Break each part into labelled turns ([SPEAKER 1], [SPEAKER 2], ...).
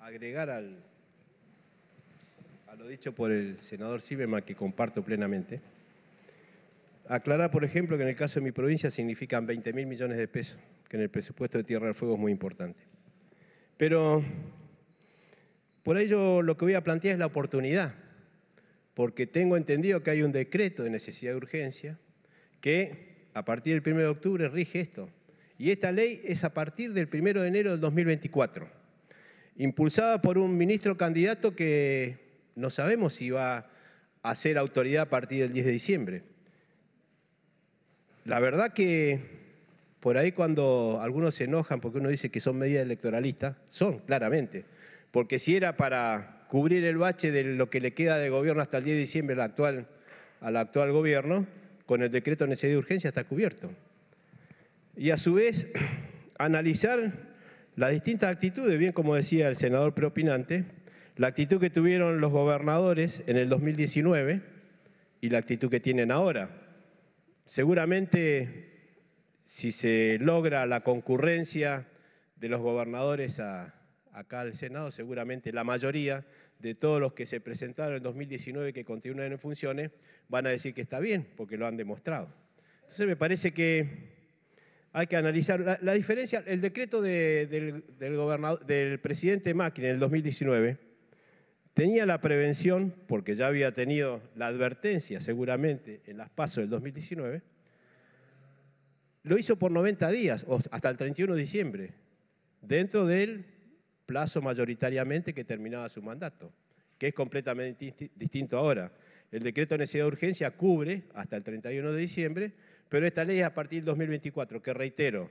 [SPEAKER 1] agregar al, a lo dicho por el senador Sibema, que comparto plenamente. Aclarar, por ejemplo, que en el caso de mi provincia significan 20 mil millones de pesos, que en el presupuesto de Tierra del Fuego es muy importante. Pero por ello lo que voy a plantear es la oportunidad, porque tengo entendido que hay un decreto de necesidad de urgencia que a partir del 1 de octubre rige esto. Y esta ley es a partir del 1 de enero del 2024 impulsada por un ministro candidato que no sabemos si va a ser autoridad a partir del 10 de diciembre. La verdad que por ahí cuando algunos se enojan porque uno dice que son medidas electoralistas, son claramente, porque si era para cubrir el bache de lo que le queda de gobierno hasta el 10 de diciembre al actual, al actual gobierno, con el decreto de necesidad de urgencia está cubierto. Y a su vez, analizar las distintas actitudes, bien como decía el senador preopinante, la actitud que tuvieron los gobernadores en el 2019 y la actitud que tienen ahora. Seguramente, si se logra la concurrencia de los gobernadores acá al Senado, seguramente la mayoría de todos los que se presentaron en 2019 que continúan en funciones van a decir que está bien, porque lo han demostrado. Entonces me parece que hay que analizar la, diferencia. El decreto del, gobernador, del presidente Macri en el 2019 tenía la prevención, porque ya había tenido la advertencia seguramente en las pasos del 2019, lo hizo por 90 días, hasta el 31 de diciembre, dentro del plazo mayoritariamente que terminaba su mandato, que es completamente distinto ahora. El decreto de necesidad de urgencia cubre hasta el 31 de diciembre, pero esta ley es a partir del 2024, que reitero,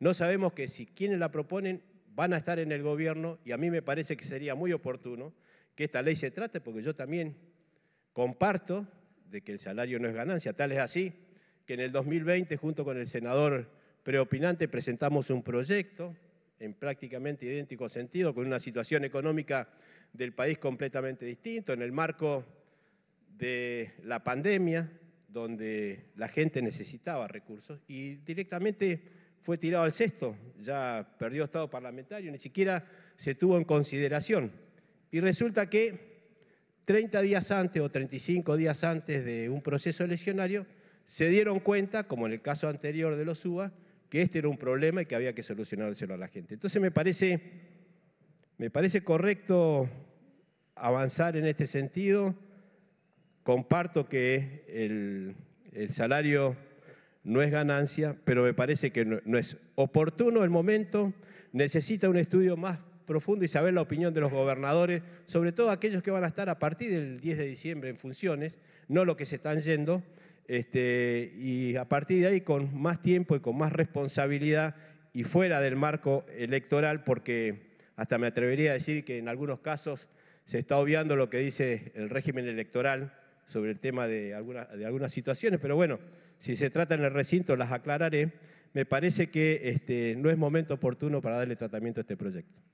[SPEAKER 1] no sabemos que si quienes la proponen van a estar en el gobierno y a mí me parece que sería muy oportuno que esta ley se trate, porque yo también comparto de que el salario no es ganancia, tal es así que en el 2020 junto con el senador preopinante presentamos un proyecto en prácticamente idéntico sentido, con una situación económica del país completamente distinto, en el marco de la pandemia, donde la gente necesitaba recursos y directamente fue tirado al cesto, ya perdió estado parlamentario, ni siquiera se tuvo en consideración. Y resulta que 30 días antes o 35 días antes de un proceso eleccionario, se dieron cuenta, como en el caso anterior de los UBA, que este era un problema y que había que solucionárselo a la gente. Entonces me parece, me parece correcto avanzar en este sentido Comparto que el, salario no es ganancia, pero me parece que no, es oportuno el momento, necesita un estudio más profundo y saber la opinión de los gobernadores, sobre todo aquellos que van a estar a partir del 10 de diciembre en funciones, no lo que se están yendo, este, y a partir de ahí con más tiempo y con más responsabilidad y fuera del marco electoral, porque hasta me atrevería a decir que en algunos casos se está obviando lo que dice el régimen electoral sobre el tema de, algunas situaciones, pero bueno, si se trata en el recinto las aclararé. Me parece que este, no es momento oportuno para darle tratamiento a este proyecto.